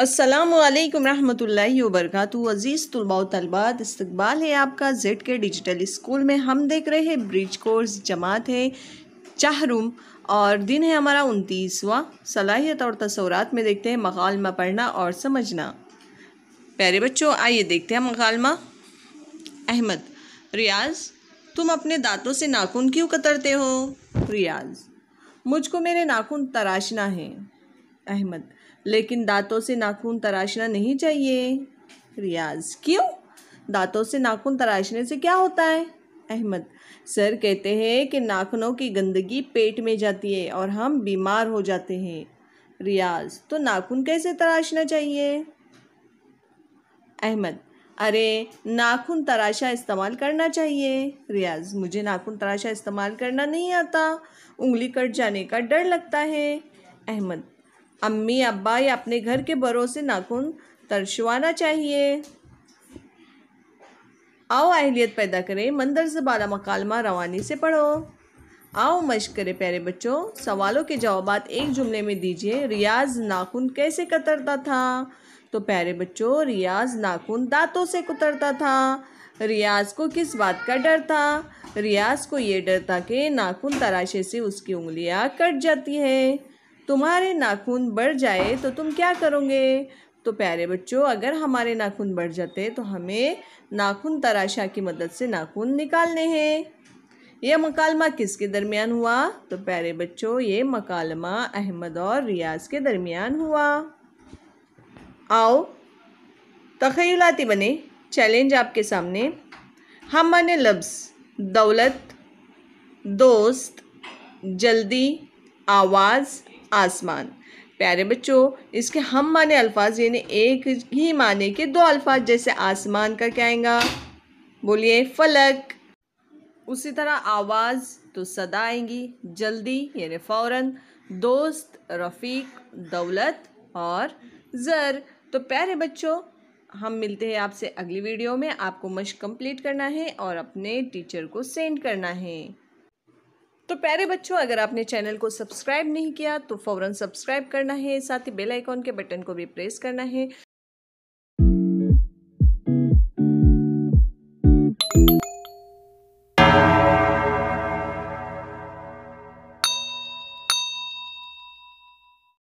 असलकम रहमतुल्लाहि वबरकत अज़ीज़ तलबा तलबात इस्तबाल है आपका जेड के डिजिटल स्कूल में हम देख रहे हैं ब्रिज कोर्स जमात है चाहरुम और दिन है हमारा उनतीसवा सलाहियत और तस्वरत में देखते हैं मकालमा पढ़ना और समझना प्यारे बच्चों आइए देखते हैं मकालमा अहमद रियाज तुम अपने दांतों से नाखून क्यों कतरते हो रियाज मुझको मेरे नाखून तराशना है अहमद लेकिन दांतों से नाखून तराशना नहीं चाहिए रियाज क्यों दांतों से नाखून तराशने से क्या होता है अहमद सर कहते हैं कि नाखूनों की गंदगी पेट में जाती है और हम बीमार हो जाते हैं रियाज तो नाखून कैसे तराशना चाहिए अहमद अरे नाखून तराशा इस्तेमाल करना चाहिए रियाज मुझे नाखून तराशा इस्तेमाल करना नहीं आता उंगली कट जाने का डर लगता है अहमद अम्मी अब्बा या अपने घर के बड़ों से नाखून तरशवाना चाहिए आओ अहलियत पैदा करें मंदर से बाला मकालमा रवानी से पढ़ो आओ मश करें प्यारे बच्चों सवालों के जवाब एक जुमले में दीजिए रियाज नाखून कैसे कतरता था तो प्यारे बच्चों रियाज नाखून दांतों से कुतरता था रियाज को किस बात का डर था रियाज को ये डर था कि नाखून तराशे से उसकी उंगलियां कट जाती है तुम्हारे नाखून बढ़ जाए तो तुम क्या करोगे तो प्यारे बच्चों अगर हमारे नाखून बढ़ जाते तो हमें नाखून तराशा की मदद से नाखून निकालने हैं यह मकालमा किसके दरमियान हुआ तो प्यारे बच्चों ये मकालमा अहमद और रियाज के दरमियान हुआ आओ तखयलाती बने चैलेंज आपके सामने हम बने लफ्स दौलत दोस्त जल्दी आवाज़ आसमान प्यारे बच्चों इसके हम माने अल्फाज यानी एक ही माने के दो अल्फाज जैसे आसमान का क्या आएगा बोलिए फलक उसी तरह आवाज़ तो सदा आएंगी जल्दी यानी फ़ौरन दोस्त रफ़ीक दौलत और ज़र तो प्यारे बच्चों हम मिलते हैं आपसे अगली वीडियो में आपको मश कंप्लीट करना है और अपने टीचर को सेंड करना है तो प्यारे बच्चों अगर आपने चैनल को सब्सक्राइब नहीं किया तो फ़ौरन सब्सक्राइब करना है साथ ही बेल आइकॉन के बटन को भी प्रेस करना है